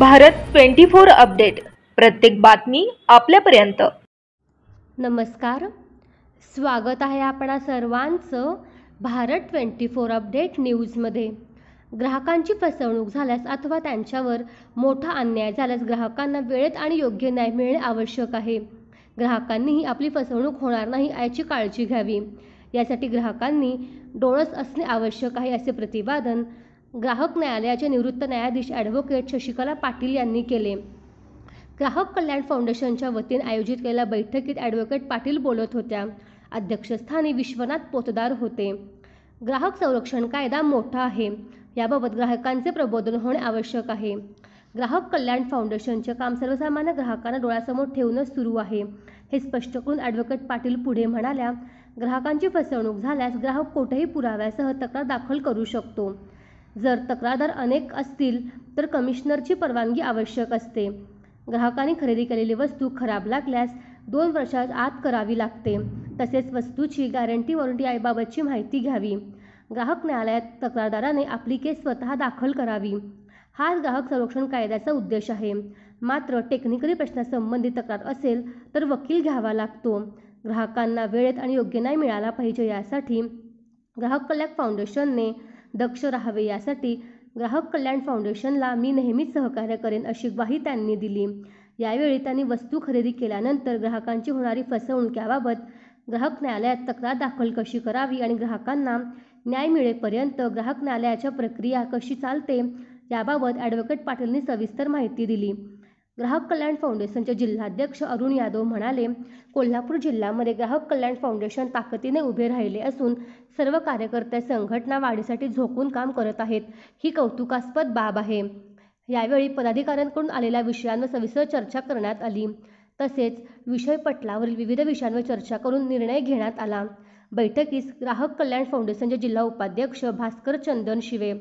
Bharat twenty four update प्रत्येक बातमी आपल्यापर्यंत नमस्कार स्वागत आहे आपणा सर्वांचं भारत ट्वेंटी फोर अपडेट न्यूजमध्ये ग्राहकांची फसवणूक झाल्यास अथवा त्यांच्यावर मोठा अन्याय झाल्यास ग्राहकांना वेळेत आणि योग्य न्याय मिळणे आवश्यक आहे ग्राहकांनीही आपली फसवणूक होणार नाही याची काळजी घ्यावी यासाठी ग्राहकांनी डोळस असणे आवश्यक आहे असे प्रतिपादन ग्राहक न्यायालयाचे निवृत्त न्यायाधीश ॲडव्होकेट शशिकला पाटील यांनी केले ग्राहक कल्याण फाउंडेशनच्या वतीने आयोजित केलेल्या बैठकीत ॲडव्होकेट पाटील बोलत होत्या अध्यक्षस्थानी विश्वनाथ पोतदार होते ग्राहक संरक्षण कायदा मोठा आहे याबाबत ग्राहकांचे प्रबोधन होणे आवश्यक आहे ग्राहक कल्याण फाउंडेशनचे काम सर्वसामान्य ग्राहकांना डोळ्यासमोर ठेवूनच सुरू आहे हे स्पष्ट करून ॲडव्होकेट पाटील पुढे म्हणाल्या ग्राहकांची फसवणूक झाल्यास ग्राहक कोठेही पुराव्यासह तक्रार दाखल करू शकतो जर तक्रारदार अनेक असतील तर कमिशनरची परवानगी आवश्यक असते ग्राहकाने खरेदी केलेली वस्तू खराब लागल्यास दोन वर्षात आत करावी लागते तसेच वस्तूची गॅरंटी वॉरंटी याबाबतची माहिती घ्यावी ग्राहक न्यायालयात तक्रारदाराने आपली केस स्वतः दाखल करावी हाच ग्राहक संरक्षण कायद्याचा उद्देश आहे मात्र टेक्निकली प्रश्नासंबंधी तक्रार असेल तर वकील घ्यावा लागतो ग्राहकांना वेळेत आणि योग्य न्याय मिळाला पाहिजे यासाठी ग्राहक कल्याण फाउंडेशनने दक्ष राहावे यासाठी ग्राहक कल्याण फाउंडेशनला मी नेहमीच सहकार्य करेन अशी ग्वाही त्यांनी दिली यावेळी त्यांनी वस्तू खरेदी केल्यानंतर ग्राहकांची होणारी फसवणूक याबाबत ग्राहक न्यायालयात तक्रार दाखल कशी करावी आणि ग्राहकांना न्याय मिळेपर्यंत ग्राहक न्यायालयाच्या प्रक्रिया कशी चालते याबाबत ॲडव्होकेट पाटीलनी सविस्तर माहिती दिली ग्राहक कल्याण फाउंडेशनचे जिल्हाध्यक्ष अरुण यादव म्हणाले कोल्हापूर जिल्ह्यामध्ये ग्राहक कल्याण फाउंडेशन ताकदीने उभे राहिले असून सर्व कार्यकर्ते संघटना वाढीसाठी झोकून काम करत आहेत ही कौतुकास्पद बाब आहे यावेळी पदाधिकाऱ्यांकडून आलेल्या विषयांवर सविस्तर चर्चा करण्यात आली तसेच विषय पटलावरील विविध विषयांवर चर्चा करून निर्णय घेण्यात आला बैठकीस ग्राहक कल्याण फाउंडेशनचे जिल्हा उपाध्यक्ष भास्कर चंदन शिवे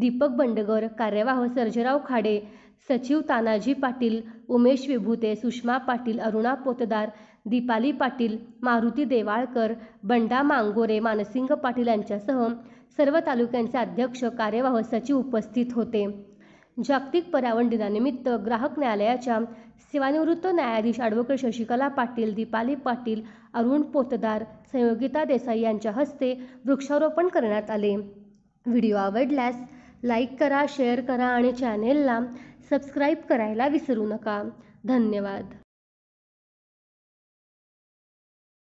दीपक बंडगर कार्यवाह सर्जेराव खाडे सचिव तानाजी पाटील उमेश विभूते सुषमा पाटील अरुणा पोतदार दीपाली पाटील मारुती देवाळकर बंडा मांगोरे मानसिंग पाटील यांच्यासह सर्व तालुक्यांचे अध्यक्ष कार्यवाह सचिव उपस्थित होते जागतिक पर्यावरण दिनानिमित्त ग्राहक न्यायालयाच्या सेवानिवृत्त न्यायाधीश ॲडव्होकेट शशिकला पाटील दीपाली पाटील अरुण पोतदार संयोगिता देसाई यांच्या हस्ते वृक्षारोपण करण्यात आले व्हिडिओ आवडल्यास लाईक करा शेअर करा आणि चॅनेलला सबस्क्राईब करायला विसरू नका धन्यवाद